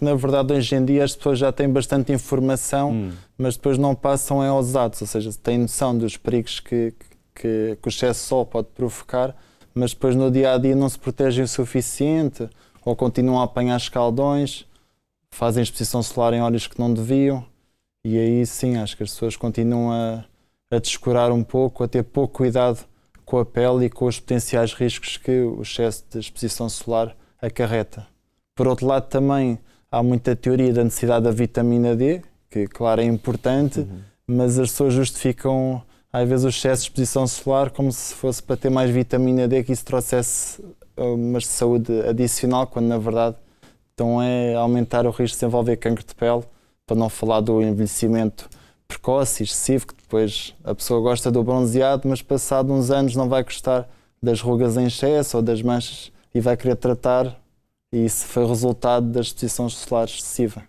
na verdade hoje em dia as pessoas já têm bastante informação, hum. mas depois não passam em ousados, ou seja, têm noção dos perigos que, que, que o excesso de sol pode provocar, mas depois no dia a dia não se protegem o suficiente ou continuam a apanhar escaldões, fazem exposição solar em horas que não deviam, e aí sim acho que as pessoas continuam a, a descurar um pouco, a ter pouco cuidado com a pele e com os potenciais riscos que o excesso de exposição solar acarreta. Por outro lado, também há muita teoria da necessidade da vitamina D, que, claro, é importante, uhum. mas as pessoas justificam às vezes o excesso de exposição solar como se fosse para ter mais vitamina D que isso trouxesse eh, uma saúde adicional, quando na verdade então é aumentar o risco de desenvolver cancro de pele, para não falar do envelhecimento precoce e excessivo, que depois a pessoa gosta do bronzeado, mas passado uns anos não vai gostar das rugas em excesso ou das manchas e vai querer tratar e isso foi resultado da exposição solar excessiva.